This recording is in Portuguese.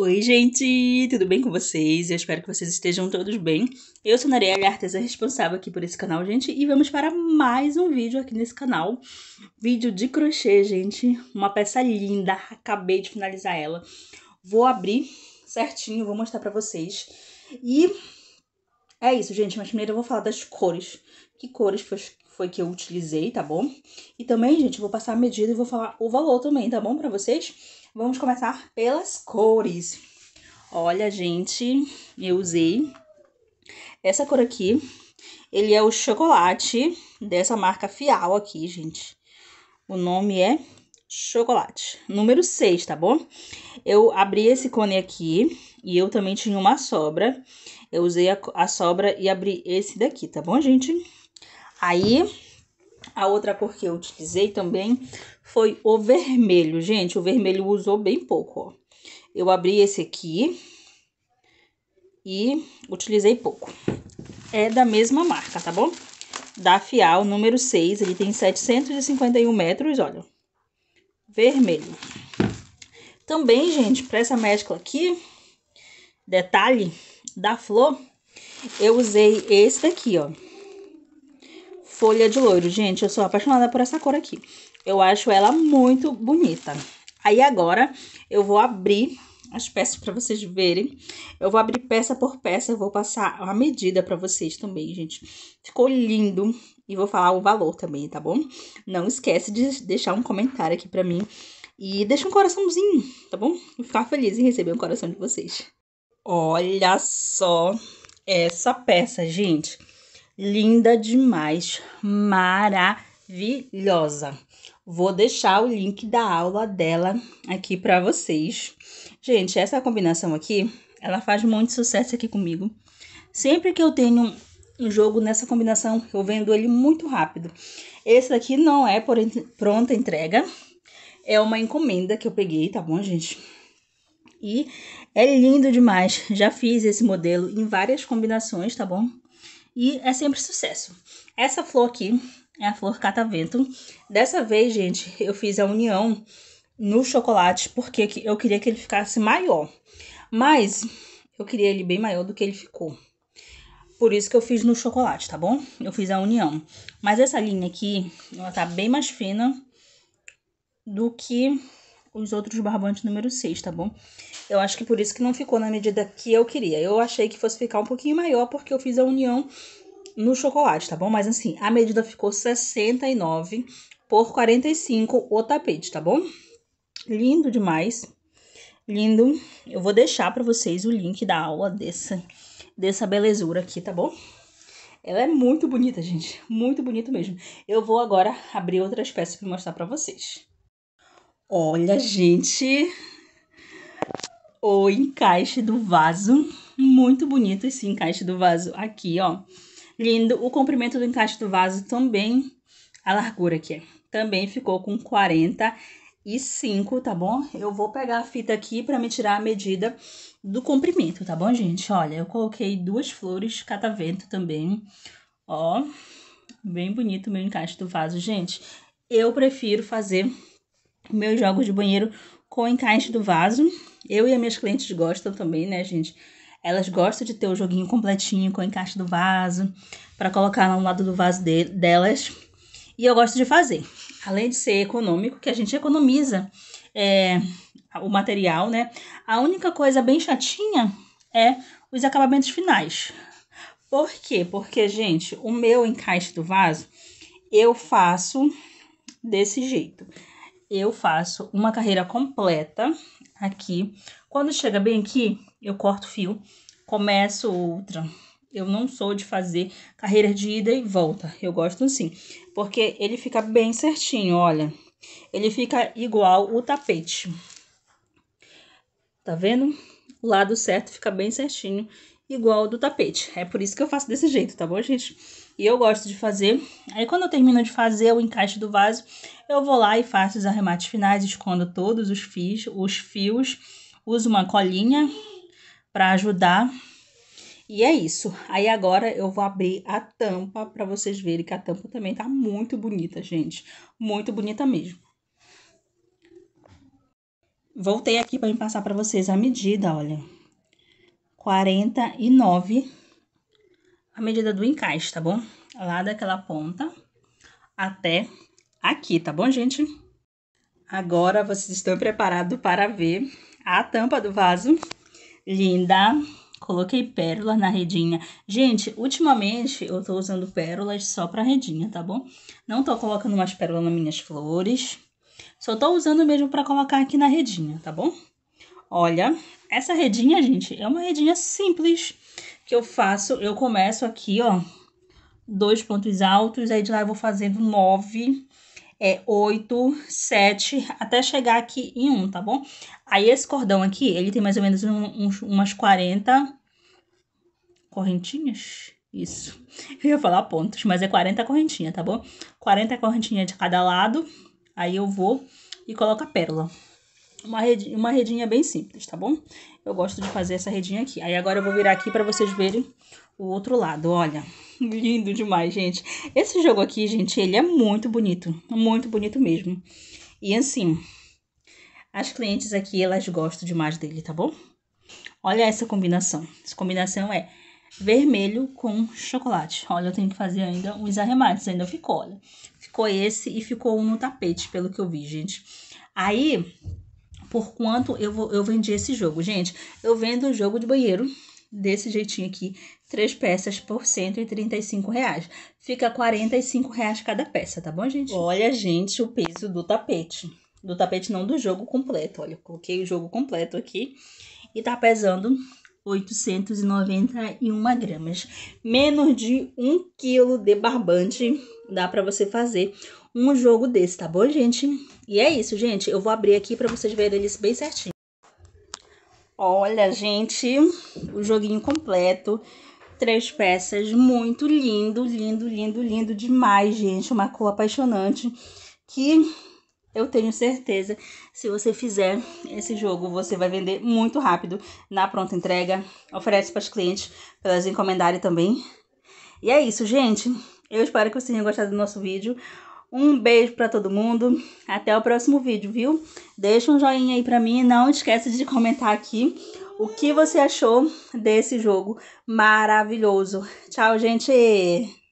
Oi, gente! Tudo bem com vocês? Eu espero que vocês estejam todos bem. Eu sou a Narielle, artesã responsável aqui por esse canal, gente, e vamos para mais um vídeo aqui nesse canal. Vídeo de crochê, gente. Uma peça linda, acabei de finalizar ela. Vou abrir certinho, vou mostrar pra vocês. E é isso, gente, mas primeiro eu vou falar das cores. Que cores foi que eu utilizei, tá bom? E também, gente, vou passar a medida e vou falar o valor também, tá bom, pra vocês? Vamos começar pelas cores. Olha, gente, eu usei essa cor aqui. Ele é o chocolate dessa marca Fial aqui, gente. O nome é chocolate. Número 6, tá bom? Eu abri esse cone aqui e eu também tinha uma sobra. Eu usei a, a sobra e abri esse daqui, tá bom, gente? Aí, a outra cor que eu utilizei também foi o vermelho. Gente, o vermelho usou bem pouco, ó. Eu abri esse aqui e utilizei pouco. É da mesma marca, tá bom? Da Fial, número 6, ele tem 751 metros, olha. Vermelho. Também, gente, para essa mescla aqui, detalhe da flor, eu usei esse daqui, ó folha de loiro. Gente, eu sou apaixonada por essa cor aqui. Eu acho ela muito bonita. Aí agora eu vou abrir as peças para vocês verem. Eu vou abrir peça por peça, eu vou passar a medida para vocês também, gente. Ficou lindo e vou falar o valor também, tá bom? Não esquece de deixar um comentário aqui para mim e deixa um coraçãozinho, tá bom? Vou ficar feliz em receber um coração de vocês. Olha só essa peça, gente linda demais, maravilhosa. Vou deixar o link da aula dela aqui para vocês. Gente, essa combinação aqui, ela faz muito sucesso aqui comigo. Sempre que eu tenho um jogo nessa combinação, eu vendo ele muito rápido. Esse daqui não é por ent pronta entrega, é uma encomenda que eu peguei, tá bom, gente? E é lindo demais. Já fiz esse modelo em várias combinações, tá bom? e é sempre sucesso. Essa flor aqui é a flor catavento. Dessa vez, gente, eu fiz a união no chocolate porque eu queria que ele ficasse maior. Mas eu queria ele bem maior do que ele ficou. Por isso que eu fiz no chocolate, tá bom? Eu fiz a união. Mas essa linha aqui, ela tá bem mais fina do que os outros barbantes número 6, tá bom? Eu acho que por isso que não ficou na medida que eu queria. Eu achei que fosse ficar um pouquinho maior porque eu fiz a união no chocolate, tá bom? Mas assim, a medida ficou 69 por 45 o tapete, tá bom? Lindo demais. Lindo. Eu vou deixar para vocês o link da aula dessa dessa belezura aqui, tá bom? Ela é muito bonita, gente. Muito bonita mesmo. Eu vou agora abrir outras peças para mostrar para vocês. Olha, gente, o encaixe do vaso, muito bonito esse encaixe do vaso aqui, ó. Lindo, o comprimento do encaixe do vaso também, a largura aqui, é. também ficou com 45, tá bom? Eu vou pegar a fita aqui para me tirar a medida do comprimento, tá bom, gente? Olha, eu coloquei duas flores, catavento também, ó, bem bonito o meu encaixe do vaso, gente. Eu prefiro fazer meus jogos de banheiro com encaixe do vaso. Eu e as minhas clientes gostam também, né, gente? Elas gostam de ter o joguinho completinho com o encaixe do vaso, para colocar no lado do vaso de, delas. E eu gosto de fazer. Além de ser econômico, que a gente economiza é, o material, né? A única coisa bem chatinha é os acabamentos finais. Por quê? Porque, gente, o meu encaixe do vaso eu faço desse jeito eu faço uma carreira completa aqui. Quando chega bem aqui, eu corto o fio, começo outra. Eu não sou de fazer carreira de ida e volta. Eu gosto assim, porque ele fica bem certinho, olha. Ele fica igual o tapete. Tá vendo? O lado certo fica bem certinho, igual do tapete. É por isso que eu faço desse jeito, tá bom, gente? e eu gosto de fazer. Aí quando eu termino de fazer o encaixe do vaso, eu vou lá e faço os arremates finais, escondo todos os fios, os fios, uso uma colinha para ajudar. E é isso. Aí agora eu vou abrir a tampa para vocês verem que a tampa também tá muito bonita, gente. Muito bonita mesmo. Voltei aqui para passar para vocês a medida, olha. 49 a medida do encaixe, tá bom? Lá daquela ponta até aqui, tá bom, gente? Agora vocês estão preparados para ver a tampa do vaso. Linda! Coloquei pérola na redinha. Gente, ultimamente eu tô usando pérolas só pra redinha, tá bom? Não tô colocando mais pérola nas minhas flores. Só tô usando mesmo pra colocar aqui na redinha, tá bom? Olha, essa redinha, gente, é uma redinha simples que eu faço, eu começo aqui, ó, dois pontos altos, aí de lá eu vou fazendo nove, é, oito, sete, até chegar aqui em um, tá bom? Aí esse cordão aqui, ele tem mais ou menos um, umas 40 correntinhas, isso. Eu ia falar pontos, mas é 40 correntinha, tá bom? 40 correntinha de cada lado, aí eu vou e coloco a pérola uma, redinha, uma redinha bem simples, tá bom? Eu gosto de fazer essa redinha aqui. Aí agora eu vou virar aqui para vocês verem o outro lado, olha. Lindo demais, gente. Esse jogo aqui, gente, ele é muito bonito. Muito bonito mesmo. E assim, as clientes aqui, elas gostam demais dele, tá bom? Olha essa combinação. Essa combinação é vermelho com chocolate. Olha, eu tenho que fazer ainda uns arremates, ainda ficou, olha. Ficou esse e ficou um no tapete, pelo que eu vi, gente. Aí, por quanto eu, vou, eu vendi esse jogo. Gente, eu vendo um jogo de banheiro desse jeitinho aqui, três peças por 135 reais. Fica 45 reais cada peça, tá bom, gente? Olha, gente, o peso do tapete. Do tapete não, do jogo completo. Olha, eu coloquei o jogo completo aqui e tá pesando 891 gramas. Menos de um quilo de barbante dá para você fazer um jogo desse, tá bom, gente? E é isso, gente. Eu vou abrir aqui para vocês verem eles bem certinho. Olha, gente, o joguinho completo. Três peças, muito lindo, lindo, lindo, lindo demais, gente. Uma cor apaixonante que eu tenho certeza, se você fizer esse jogo, você vai vender muito rápido na pronta entrega. Oferece para os clientes, para elas encomendarem também. E é isso, gente. Eu espero que vocês tenham gostado do nosso vídeo. Um beijo para todo mundo. Até o próximo vídeo, viu? Deixa um joinha aí para mim. Não esquece de comentar aqui o que você achou desse jogo maravilhoso. Tchau, gente!